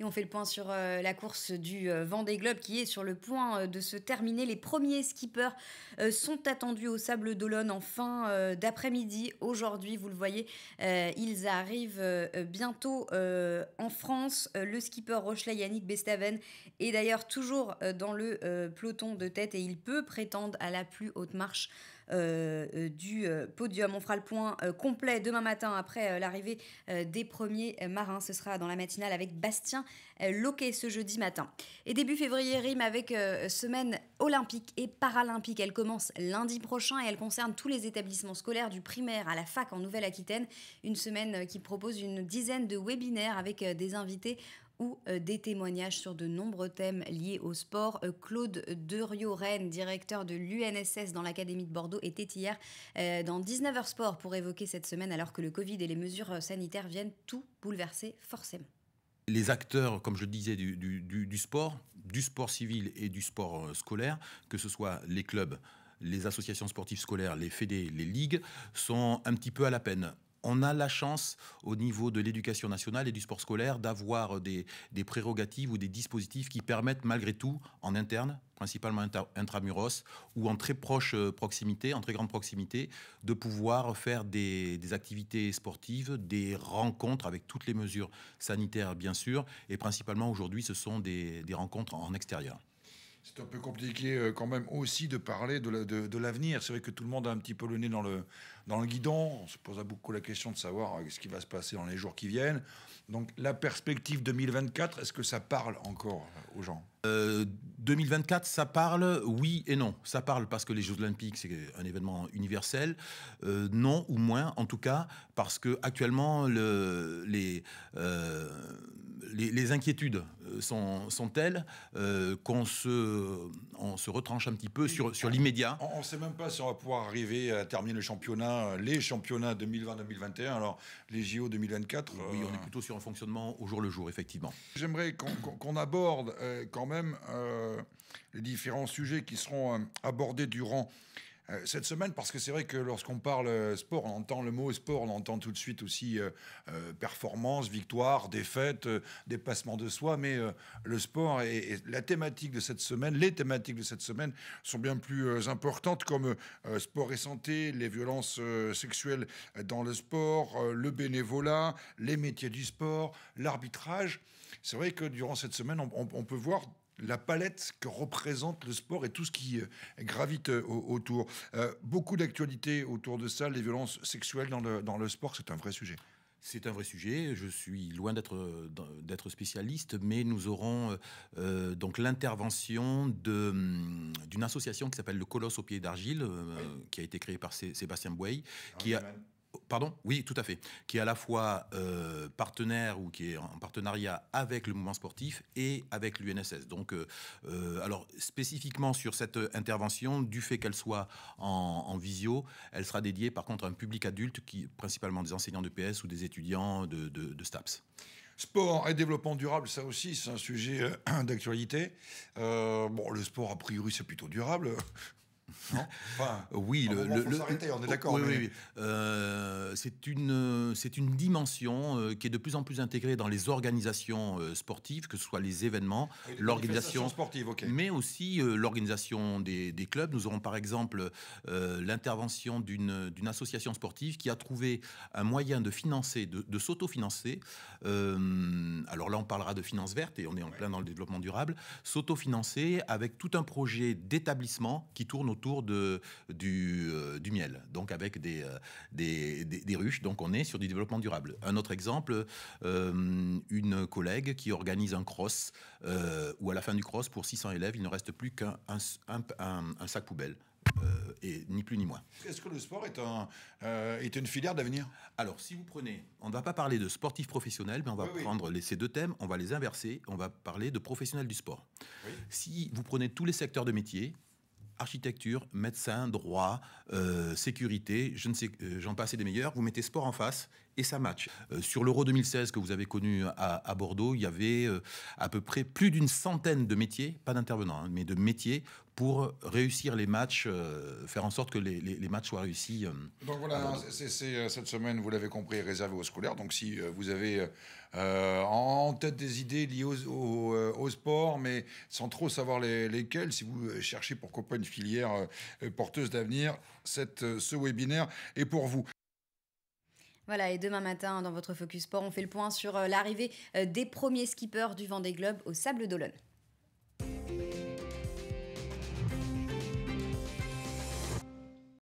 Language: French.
Et on fait le point sur euh, la course du Vent euh, Vendée Globe qui est sur le point euh, de se terminer. Les premiers skippers sont attendus au Sable d'Olonne en fin d'après-midi. Aujourd'hui, vous le voyez, ils arrivent bientôt en France. le skipper Rochelet Yannick Bestaven est d'ailleurs toujours dans le peloton de tête et il peut prétendre à la plus haute marche euh, euh, du euh, podium. On fera le point complet demain matin après l'arrivée des premiers marins. Ce sera dans la matinale avec Bastien Loquet ce jeudi matin. Et début février rime avec semaine olympique et paralympique. Elle commence lundi prochain et elle concerne tous les établissements scolaires du primaire à la fac en Nouvelle-Aquitaine. Une semaine qui propose une dizaine de webinaires avec des invités ou euh, des témoignages sur de nombreux thèmes liés au sport. Euh, Claude Derio-Rennes, directeur de l'UNSS dans l'Académie de Bordeaux, était hier euh, dans 19h Sport pour évoquer cette semaine alors que le Covid et les mesures sanitaires viennent tout bouleverser forcément les acteurs, comme je disais, du, du, sport, du sport civil et du sport scolaire, que ce soit les clubs, les associations sportives scolaires, les fédés, les ligues, sont un petit peu à la peine on a la chance au niveau de l'éducation nationale et du sport scolaire d'avoir des, prérogatives ou des dispositifs qui permettent malgré tout en interne, principalement intramuros ou en très proche euh, proximité, en très grande proximité, de pouvoir faire des, activités sportives, des rencontres avec toutes les mesures sanitaires bien sûr, et principalement aujourd'hui ce sont des rencontres en extérieur. C'est un peu compliqué euh, quand même aussi de parler de, de, l'avenir. C'est vrai que tout le monde a un petit peu le nez dans le, dans le guidon. On se pose beaucoup la question de savoir euh, ce qui va se passer dans les jours qui viennent. Donc la perspective 2024, est-ce que ça parle encore euh, aux gens 2024, ça parle, oui et non. Ça parle parce que les Jeux Olympiques, c'est un événement universel. non ou moins, en tout cas, parce que actuellement, le, les, les, les, inquiétudes sont, sont telles euh, qu'on se, on se retranche un petit peu sur, sur l'immédiat. On ne sait même pas si on va pouvoir arriver à terminer le championnat, les championnats 2020-2021, alors les JO 2024. Oui, on est euh, plutôt sur un fonctionnement au jour le jour, effectivement. J'aimerais qu'on aborde euh, quand même les différents sujets qui seront abordés durant euh, cette semaine parce que c'est vrai que lorsqu'on parle euh, sport, on entend le mot sport, on entend tout de suite aussi euh, performance, victoire, défaite, dépassement de soi, mais le sport et, la thématique de cette semaine, les thématiques de cette semaine sont bien plus importantes comme sport et santé, les violences sexuelles dans le sport, le bénévolat, les métiers du sport, l'arbitrage. C'est vrai que durant cette semaine, on peut voir la palette que représente le sport et tout ce qui euh, gravite euh, autour. Euh, beaucoup d'actualités autour de ça, les violences sexuelles dans le, sport, c'est un vrai sujet. C'est un vrai sujet. Je suis loin d'être spécialiste, mais nous aurons donc l'intervention d'une association qui s'appelle le Colosse au pieds d'argile, qui a été créée par Sébastien Bouey, qui a Pardon Oui, tout à fait. Qui est à la fois euh, partenaire ou qui est en partenariat avec le mouvement sportif et avec l'UNSS. Donc, euh, euh, alors spécifiquement sur cette intervention, du fait qu'elle soit en, visio, elle sera dédiée par contre à un public adulte, qui principalement des enseignants de PS ou des étudiants de, STAPS. Sport et développement durable, ça aussi, c'est un sujet d'actualité. bon, le sport, a priori, c'est plutôt durable. oui, le, c'est une c'est une dimension euh, qui est de plus en plus intégrée dans les organisations euh, sportives, que ce soit les événements, ah l'organisation sportive, mais aussi euh, l'organisation des, clubs. Nous aurons par exemple l'intervention d'une association sportive qui a trouvé un moyen de financer, de, s'autofinancer. alors là, on parlera de finance verte et on est en plein dans le développement durable, s'autofinancer avec tout un projet d'établissement qui tourne autour autour de, du, euh, du miel, donc avec euh, des, des, des, ruches. Donc on est sur du développement durable. Un autre exemple, euh, une collègue qui organise un cross, où à la fin du cross, pour 600 élèves, il ne reste plus qu'un un, sac poubelle. et ni plus ni moins. Est-ce que le sport est, un, est une filière d'avenir Alors, si vous prenez, on ne va pas parler de sportifs professionnels, mais on va prendre Les, ces deux thèmes, on va les inverser, on va parler de professionnels du sport. Si vous prenez tous les secteurs de métier, architecture, médecin, droit, euh, sécurité, je ne sais, euh, j'en passe des meilleurs. Vous mettez sport en face et ça match. Euh, sur l'Euro 2016 que vous avez connu à, Bordeaux, il y avait euh, à peu près plus d'une centaine de métiers, pas d'intervenants, hein, mais de métiers pour réussir les matchs, euh, faire en sorte que les, matchs soient réussis. donc voilà, c'est, cette semaine, vous l'avez compris, réservée aux scolaires. Donc si vous avez en tête des idées liées au, sport, mais sans trop savoir lesquelles, si vous cherchez pourquoi pas une filière porteuse d'avenir, ce webinaire est pour vous. Voilà, et demain matin, dans votre Focus Sport, on fait le point sur euh, l'arrivée euh, des premiers skippers du Vendée Globe au Sable d'Olonne.